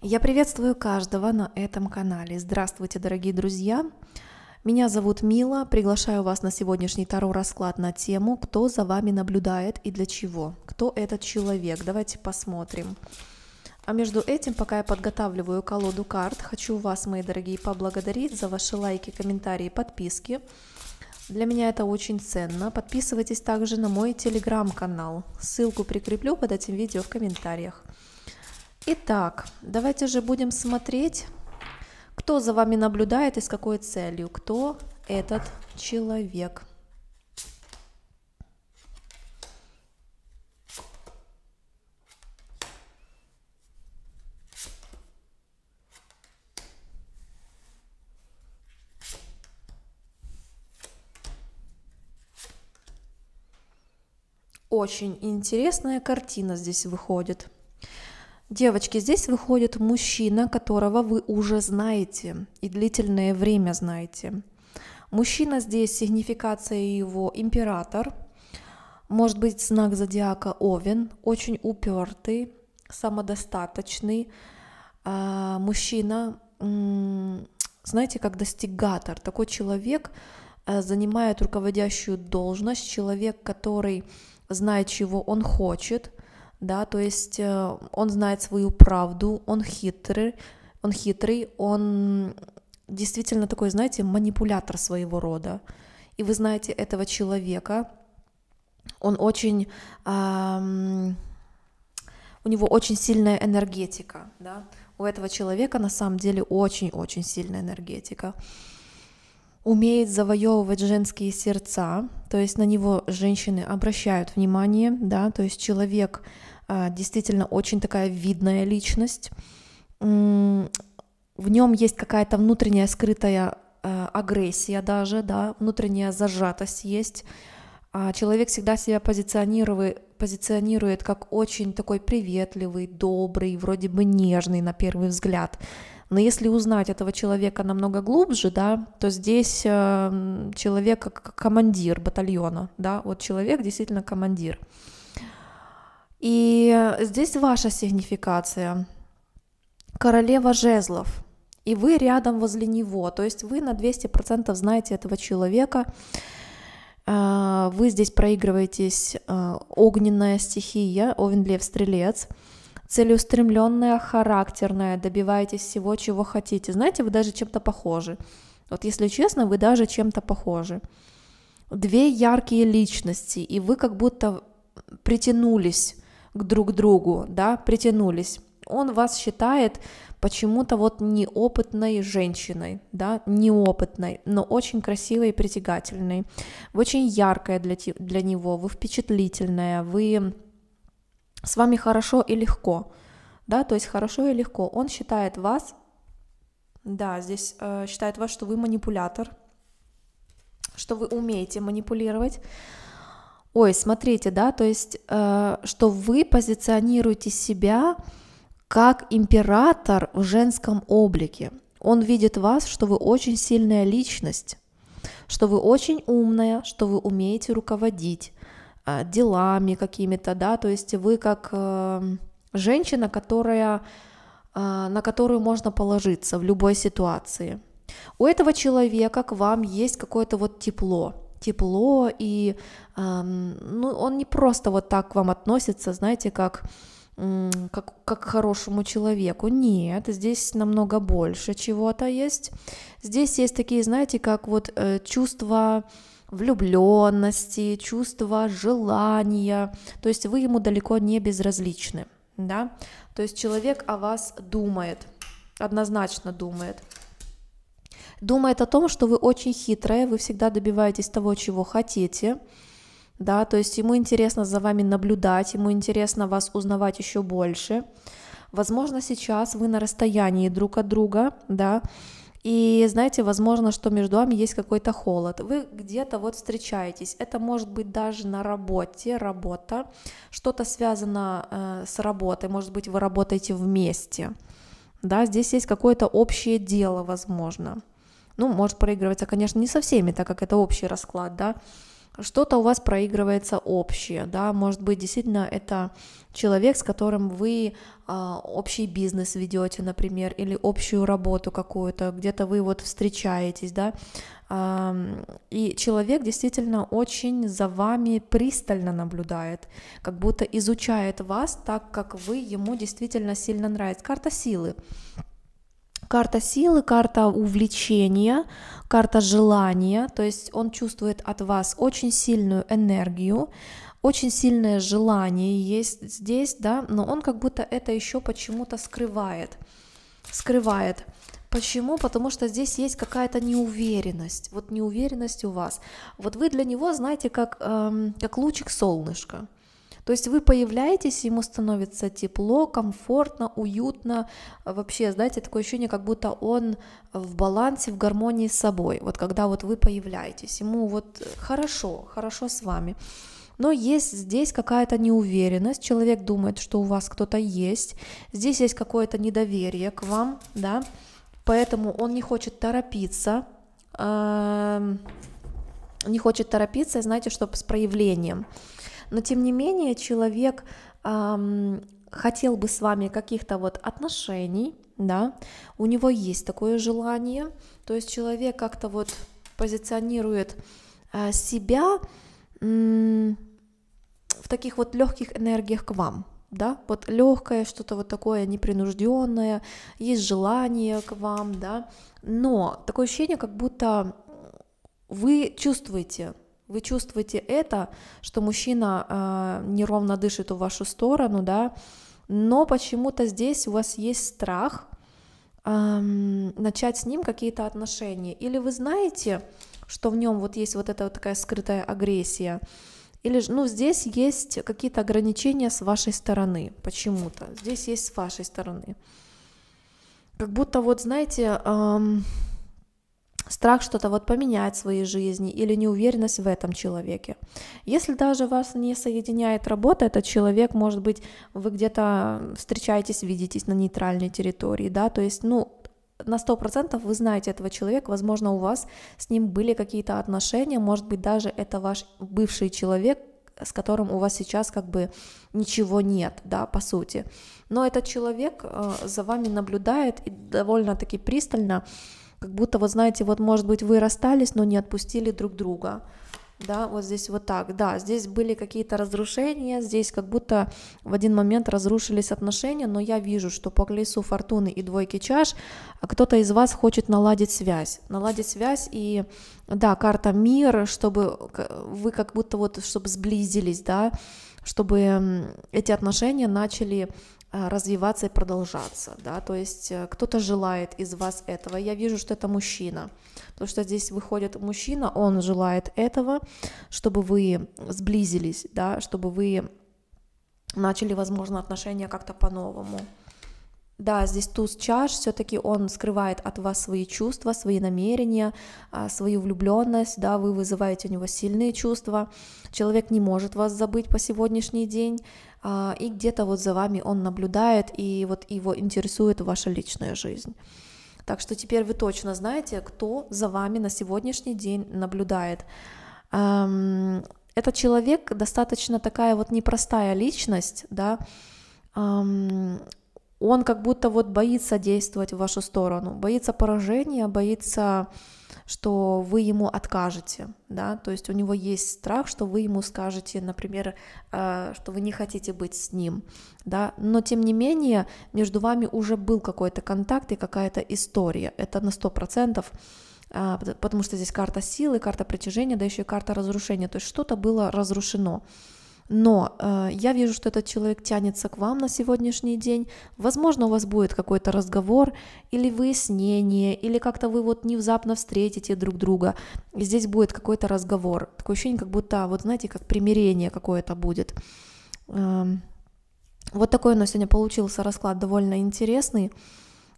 Я приветствую каждого на этом канале. Здравствуйте, дорогие друзья! Меня зовут Мила, приглашаю вас на сегодняшний Таро расклад на тему «Кто за вами наблюдает и для чего?» Кто этот человек? Давайте посмотрим. А между этим, пока я подготавливаю колоду карт, хочу вас, мои дорогие, поблагодарить за ваши лайки, комментарии, подписки. Для меня это очень ценно. Подписывайтесь также на мой телеграм-канал. Ссылку прикреплю под этим видео в комментариях. Итак, давайте же будем смотреть, кто за вами наблюдает и с какой целью, кто этот человек. Очень интересная картина здесь выходит. Девочки, здесь выходит мужчина, которого вы уже знаете и длительное время знаете. Мужчина здесь, сигнификация его император, может быть знак зодиака Овен, очень упертый, самодостаточный а, мужчина, знаете, как достигатор, такой человек а, занимает руководящую должность, человек, который знает, чего он хочет – да, то есть э, он знает свою правду, он хитрый, он хитрый, он действительно такой, знаете, манипулятор своего рода. И вы знаете этого человека, он очень, эм, у него очень сильная энергетика, да, у этого человека на самом деле очень-очень сильная энергетика. Умеет завоевывать женские сердца, то есть на него женщины обращают внимание, да, то есть человек а, действительно очень такая видная личность, в нем есть какая-то внутренняя скрытая а, агрессия даже, да, внутренняя зажатость есть, а человек всегда себя позиционирует, позиционирует как очень такой приветливый, добрый, вроде бы нежный на первый взгляд, но если узнать этого человека намного глубже, да, то здесь э, человек как командир батальона, да, вот человек действительно командир. И здесь ваша сигнификация. Королева жезлов. И вы рядом возле него. То есть вы на 200% знаете этого человека. Э, вы здесь проигрываетесь э, огненная стихия, Овен Лев Стрелец целеустремленная, характерная, добиваетесь всего, чего хотите. Знаете, вы даже чем-то похожи. Вот если честно, вы даже чем-то похожи. Две яркие личности, и вы как будто притянулись к друг другу, да, притянулись. Он вас считает почему-то вот неопытной женщиной, да, неопытной, но очень красивой и притягательной. Вы очень яркая для, для него, вы впечатлительная, вы с вами хорошо и легко, да, то есть хорошо и легко. Он считает вас, да, здесь э, считает вас, что вы манипулятор, что вы умеете манипулировать. Ой, смотрите, да, то есть, э, что вы позиционируете себя как император в женском облике. Он видит вас, что вы очень сильная личность, что вы очень умная, что вы умеете руководить, а, делами какими-то, да, то есть вы как эм, женщина, которая, а, на которую можно положиться в любой ситуации. У этого человека к вам есть какое-то вот тепло, тепло, и эм, ну, он не просто вот так к вам относится, знаете, как как, как к хорошему человеку. Нет, здесь намного больше чего-то есть. Здесь есть такие, знаете, как вот э, чувства, э, влюбленности, чувства желания, то есть вы ему далеко не безразличны, да, то есть человек о вас думает, однозначно думает, думает о том, что вы очень хитрая, вы всегда добиваетесь того, чего хотите, да, то есть ему интересно за вами наблюдать, ему интересно вас узнавать еще больше, возможно, сейчас вы на расстоянии друг от друга, да, и знаете, возможно, что между вами есть какой-то холод. Вы где-то вот встречаетесь. Это может быть даже на работе, работа. Что-то связано э, с работой. Может быть, вы работаете вместе. Да, здесь есть какое-то общее дело, возможно. Ну, может проигрываться, конечно, не со всеми, так как это общий расклад, да что-то у вас проигрывается общее, да, может быть, действительно это человек, с которым вы а, общий бизнес ведете, например, или общую работу какую-то, где-то вы вот встречаетесь, да, а, и человек действительно очень за вами пристально наблюдает, как будто изучает вас так, как вы ему действительно сильно нравится. Карта силы. Карта силы, карта увлечения, карта желания, то есть он чувствует от вас очень сильную энергию, очень сильное желание есть здесь, да, но он как будто это еще почему-то скрывает, скрывает. Почему? Потому что здесь есть какая-то неуверенность, вот неуверенность у вас. Вот вы для него, знаете, как, эм, как лучик солнышка. То есть вы появляетесь, ему становится тепло, комфортно, уютно. А вообще, знаете, такое ощущение, как будто он в балансе, в гармонии с собой. Вот когда вот вы появляетесь, ему вот э, хорошо, хорошо с вами. Но есть здесь какая-то неуверенность, человек думает, что у вас кто-то есть, здесь есть какое-то недоверие к вам, да, поэтому он не хочет торопиться, эм, не хочет торопиться, знаете, чтобы с проявлением но тем не менее человек эм, хотел бы с вами каких-то вот отношений, да, у него есть такое желание, то есть человек как-то вот позиционирует э, себя э, в таких вот легких энергиях к вам, да, вот легкое, что-то вот такое непринужденное, есть желание к вам, да, но такое ощущение, как будто вы чувствуете, вы чувствуете это, что мужчина э, неровно дышит в вашу сторону, да, но почему-то здесь у вас есть страх эм, начать с ним какие-то отношения, или вы знаете, что в нем вот есть вот эта вот такая скрытая агрессия, или же, ну, здесь есть какие-то ограничения с вашей стороны, почему-то, здесь есть с вашей стороны, как будто вот, знаете, эм, страх что-то вот поменять в своей жизни или неуверенность в этом человеке. Если даже вас не соединяет работа, этот человек, может быть, вы где-то встречаетесь, видитесь на нейтральной территории, да, то есть, ну, на 100% вы знаете этого человека, возможно, у вас с ним были какие-то отношения, может быть, даже это ваш бывший человек, с которым у вас сейчас как бы ничего нет, да, по сути. Но этот человек э, за вами наблюдает и довольно-таки пристально как будто, вот знаете, вот может быть вы расстались, но не отпустили друг друга. Да, вот здесь вот так, да, здесь были какие-то разрушения, здесь как будто в один момент разрушились отношения, но я вижу, что по колесу фортуны и двойки чаш кто-то из вас хочет наладить связь, наладить связь и, да, карта мир, чтобы вы как будто вот, чтобы сблизились, да, чтобы эти отношения начали Э, развиваться и продолжаться, да, то есть э, кто-то желает из вас этого, я вижу, что это мужчина, потому что здесь выходит мужчина, он желает этого, чтобы вы сблизились, да, чтобы вы начали, возможно, отношения как-то по-новому. Да, здесь туз чаш, все-таки он скрывает от вас свои чувства, свои намерения, а, свою влюбленность, да, вы вызываете у него сильные чувства, человек не может вас забыть по сегодняшний день, а, и где-то вот за вами он наблюдает, и вот его интересует ваша личная жизнь. Так что теперь вы точно знаете, кто за вами на сегодняшний день наблюдает. Этот человек достаточно такая вот непростая личность, да, он как будто вот боится действовать в вашу сторону, боится поражения, боится, что вы ему откажете, да, то есть у него есть страх, что вы ему скажете, например, э, что вы не хотите быть с ним, да, но тем не менее между вами уже был какой-то контакт и какая-то история, это на сто процентов, э, потому что здесь карта силы, карта притяжения, да еще и карта разрушения, то есть что-то было разрушено, но э, я вижу, что этот человек тянется к вам на сегодняшний день. Возможно, у вас будет какой-то разговор или выяснение, или как-то вы вот внезапно встретите друг друга. И здесь будет какой-то разговор. Такое ощущение, как будто, вот знаете, как примирение какое-то будет. Э, вот такой у нас сегодня получился расклад довольно интересный.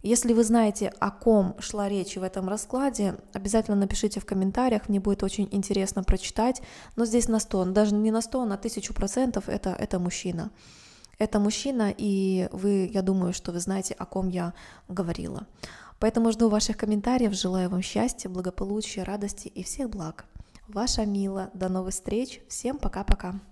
Если вы знаете, о ком шла речь в этом раскладе, обязательно напишите в комментариях, мне будет очень интересно прочитать. Но здесь на 100, даже не на 100, а на 1000% это, это мужчина. Это мужчина, и вы, я думаю, что вы знаете, о ком я говорила. Поэтому жду ваших комментариев, желаю вам счастья, благополучия, радости и всех благ. Ваша Мила, до новых встреч, всем пока-пока.